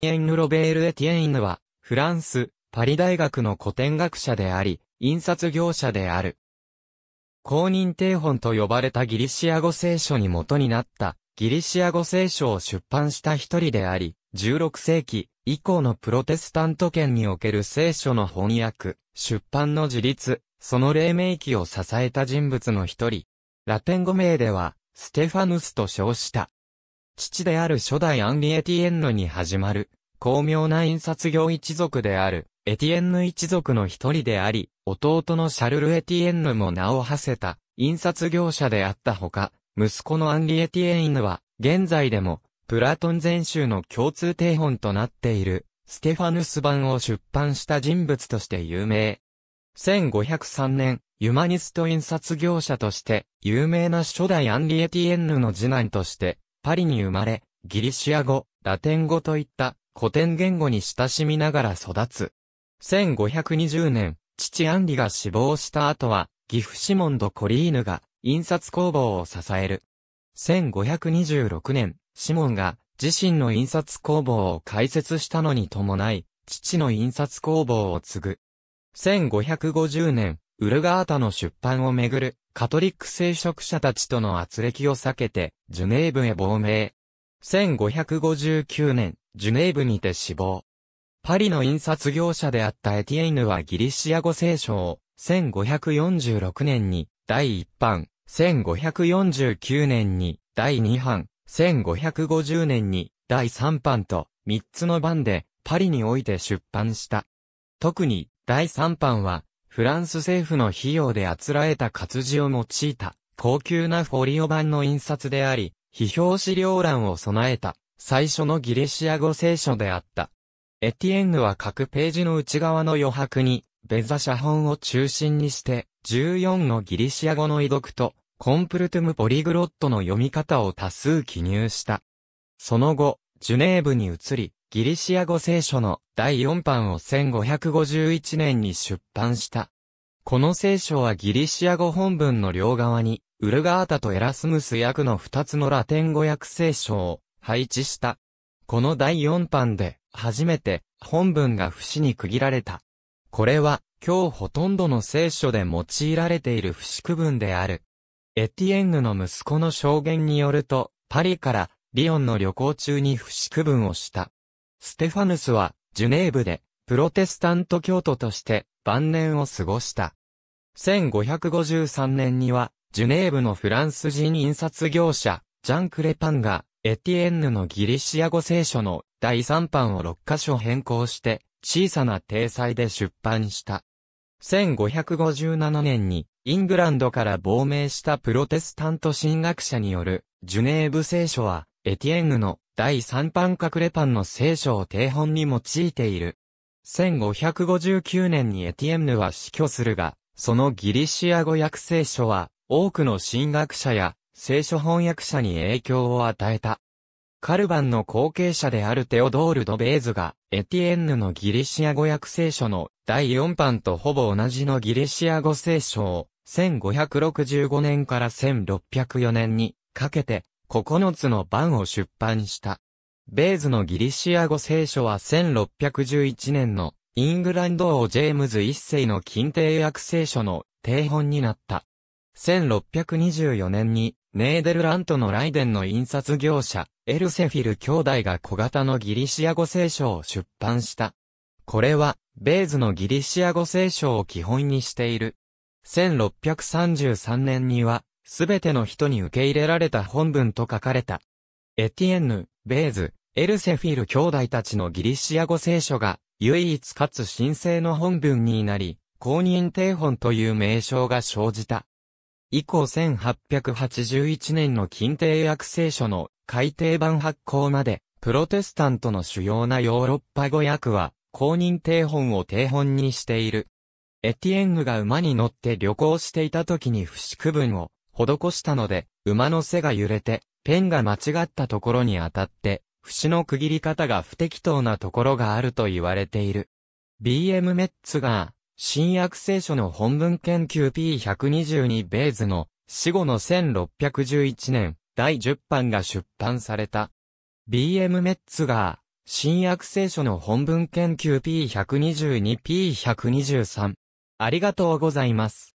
エンヌ・ロベール・エティエンヌは、フランス、パリ大学の古典学者であり、印刷業者である。公認定本と呼ばれたギリシア語聖書に元になった、ギリシア語聖書を出版した一人であり、16世紀以降のプロテスタント圏における聖書の翻訳、出版の自立、その黎明期を支えた人物の一人。ラテン語名では、ステファヌスと称した。父である初代アンリ・エティエンヌに始まる、巧妙な印刷業一族である、エティエンヌ一族の一人であり、弟のシャルル・エティエンヌも名を馳せた、印刷業者であったほか、息子のアンリ・エティエンヌは、現在でも、プラトン全集の共通定本となっている、ステファヌス版を出版した人物として有名。1503年、ユマニスト印刷業者として、有名な初代アンリエティエンヌの次男として、パリに生まれ、ギリシア語、ラテン語といった古典言語に親しみながら育つ。1520年、父アンリが死亡した後は、ギフシモンド・コリーヌが印刷工房を支える。1526年、シモンが自身の印刷工房を開設したのに伴い、父の印刷工房を継ぐ。1550年、ウルガータの出版をめぐるカトリック聖職者たちとの圧力を避けて、ジュネーブへ亡命。1559年、ジュネーブにて死亡。パリの印刷業者であったエティエイヌはギリシア語聖書を、1546年に第1版、1549年に第2版、1550年に第3版と3つの版でパリにおいて出版した。特に第3版はフランス政府の費用であつらえた活字を用いた、高級なフォリオ版の印刷であり、批評資料欄を備えた、最初のギリシア語聖書であった。エティエンヌは各ページの内側の余白に、ベザ写本を中心にして、14のギリシア語の遺読と、コンプルトゥムポリグロットの読み方を多数記入した。その後、ジュネーブに移り、ギリシア語聖書の第4版を1551年に出版した。この聖書はギリシア語本文の両側に、ウルガータとエラスムス訳の2つのラテン語訳聖書を配置した。この第4版で、初めて本文が節に区切られた。これは、今日ほとんどの聖書で用いられている節区分である。エティエンヌの息子の証言によると、パリからリヨンの旅行中に不死区分をした。ステファヌスは、ジュネーブで、プロテスタント教徒として、晩年を過ごした。1553年には、ジュネーブのフランス人印刷業者、ジャン・クレパンが、エティエンヌのギリシア語聖書の第3版を6箇所変更して、小さな体裁で出版した。1557年に、イングランドから亡命したプロテスタント神学者による、ジュネーブ聖書は、エティエンヌの第三版隠れパンの聖書を定本に用いている。1559年にエティエンヌは死去するが、そのギリシア語訳聖書は、多くの神学者や聖書翻訳者に影響を与えた。カルバンの後継者であるテオドール・ドベーズが、エティエンヌのギリシア語訳聖書の第4版とほぼ同じのギリシア語聖書を、1565年から1604年にかけて9つの版を出版した。ベーズのギリシア語聖書は1611年のイングランド王ジェームズ一世の禁帝訳聖書の定本になった。1624年にネーデルラントのライデンの印刷業者エルセフィル兄弟が小型のギリシア語聖書を出版した。これはベーズのギリシア語聖書を基本にしている。1633年にはすべての人に受け入れられた本文と書かれた。エティエンヌ、ベーズ、エルセフィル兄弟たちのギリシア語聖書が、唯一かつ神聖の本文になり、公認定本という名称が生じた。以降1881年の禁帝約聖書の改訂版発行まで、プロテスタントの主要なヨーロッパ語訳は、公認定本を定本にしている。エティエンヌが馬に乗って旅行していた時に不死区分を施したので、馬の背が揺れて、ペンが間違ったところに当たって、節の区切り方が不適当なところがあると言われている。BM メッツが、新約聖書の本文研究 P122 ベーズの死後の1611年第10版が出版された。BM メッツが新約聖書の本文研究 P122P123 ありがとうございます。